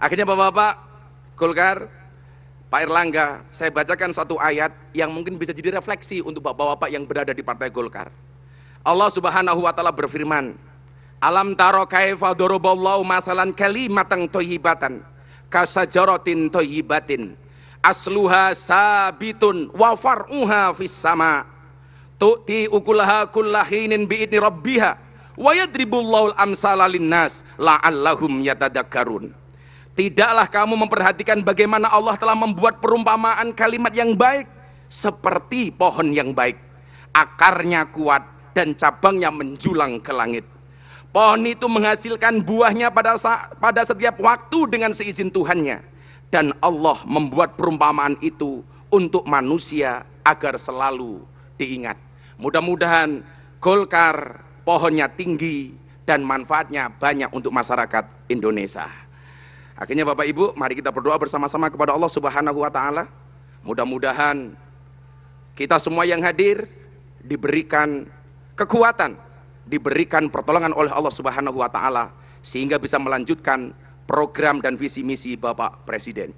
Akhirnya Bapak-bapak, Golkar, Pak Erlangga, saya bacakan satu ayat yang mungkin bisa jadi refleksi untuk Bapak-bapak yang berada di Partai Golkar. Allah Subhanahu wa taala berfirman, Alam taro kaifa doroballahu masalan kalimatang toyibatan kasajarotin toyibatin asluha sabitun wa far'uha fis tu'ti ukulaha kullahinin bi'idni rabbiha wa yadribullahu al-amsala linnas la'allahum yatadakkarun Tidaklah kamu memperhatikan bagaimana Allah telah membuat perumpamaan kalimat yang baik seperti pohon yang baik. Akarnya kuat dan cabangnya menjulang ke langit. Pohon itu menghasilkan buahnya pada pada setiap waktu dengan seizin Tuhannya. Dan Allah membuat perumpamaan itu untuk manusia agar selalu diingat. Mudah-mudahan Golkar pohonnya tinggi dan manfaatnya banyak untuk masyarakat Indonesia. Akhirnya Bapak Ibu, mari kita berdoa bersama-sama kepada Allah Subhanahu wa taala. Mudah-mudahan kita semua yang hadir diberikan kekuatan, diberikan pertolongan oleh Allah Subhanahu wa taala sehingga bisa melanjutkan program dan visi misi Bapak Presiden.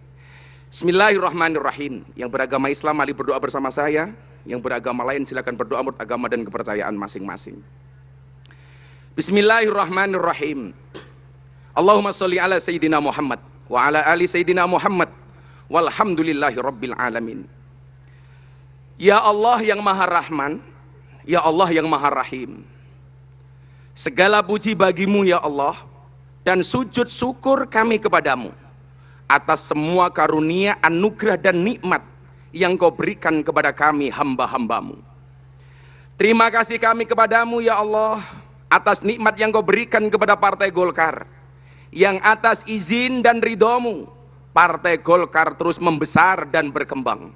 Bismillahirrahmanirrahim. Yang beragama Islam mari berdoa bersama saya, yang beragama lain silakan berdoa menurut agama dan kepercayaan masing-masing. Bismillahirrahmanirrahim. Allahumma salli ala sayyidina Muhammad wa ala ali sayyidina Muhammad walhamdulillahi rabbil alamin. Ya Allah yang Maha Rahman, ya Allah yang Maha Rahim. Segala puji bagimu ya Allah dan sujud syukur kami kepadamu atas semua karunia, anugerah dan nikmat yang kau berikan kepada kami hamba-hambamu. Terima kasih kami kepadamu ya Allah atas nikmat yang kau berikan kepada Partai Golkar yang atas izin dan ridomu, Partai Golkar terus membesar dan berkembang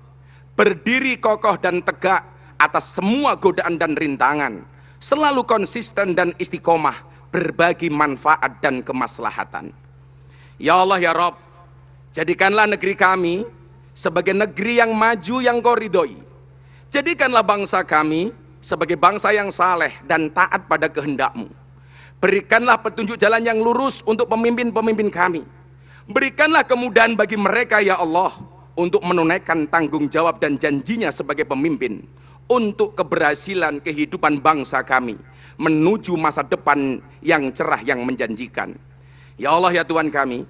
berdiri kokoh dan tegak atas semua godaan dan rintangan selalu konsisten dan istiqomah berbagi manfaat dan kemaslahatan Ya Allah ya Rob jadikanlah negeri kami sebagai negeri yang maju yang koridoi, jadikanlah bangsa kami sebagai bangsa yang saleh dan taat pada kehendakmu Berikanlah petunjuk jalan yang lurus untuk pemimpin-pemimpin kami. Berikanlah kemudahan bagi mereka ya Allah untuk menunaikan tanggung jawab dan janjinya sebagai pemimpin untuk keberhasilan kehidupan bangsa kami menuju masa depan yang cerah yang menjanjikan. Ya Allah ya Tuhan kami,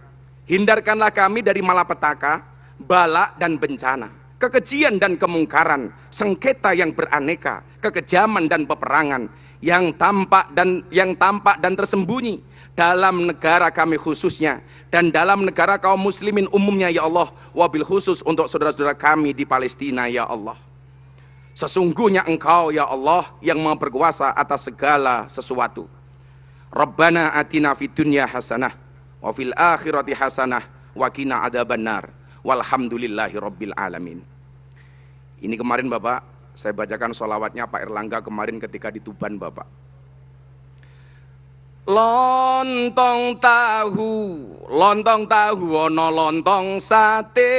hindarkanlah kami dari malapetaka, balak dan bencana kekejian dan kemungkaran, sengketa yang beraneka, kekejaman dan peperangan yang tampak dan yang tampak dan tersembunyi dalam negara kami khususnya dan dalam negara kaum muslimin umumnya ya Allah wabil khusus untuk saudara-saudara kami di Palestina ya Allah sesungguhnya engkau ya Allah yang mau atas segala sesuatu Rabbana atina fid dunya hasanah wa fil akhirati hasanah wa qina adzabannar walhamdulillahi alamin. Ini kemarin Bapak, saya bacakan solawatnya Pak Erlangga kemarin ketika di Tuban Bapak. Lontong tahu, lontong tahu ono lontong sate.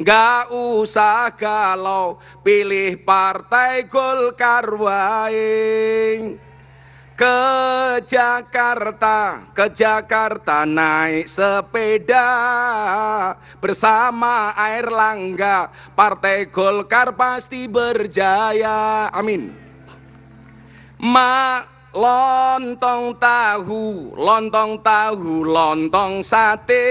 Gak usah galau, pilih partai Golkar wae. Ke Jakarta, ke Jakarta naik sepeda bersama Air Langga, Partai Golkar pasti berjaya. Amin. Ma lontong tahu, lontong tahu, lontong sate.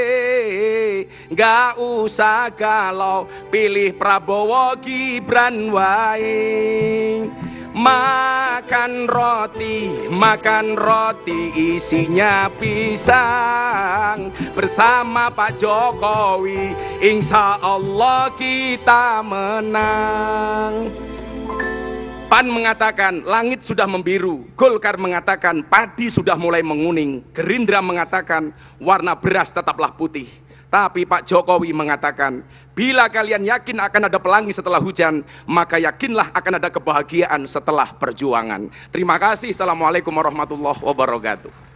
Gak usah galau, pilih Prabowo Gibran wae. Makan roti, makan roti isinya pisang Bersama Pak Jokowi Insya Allah kita menang PAN mengatakan langit sudah membiru, Golkar mengatakan padi sudah mulai menguning, Gerindra mengatakan warna beras tetaplah putih. Tapi Pak Jokowi mengatakan Bila kalian yakin akan ada pelangi setelah hujan, maka yakinlah akan ada kebahagiaan setelah perjuangan. Terima kasih. Assalamualaikum warahmatullahi wabarakatuh.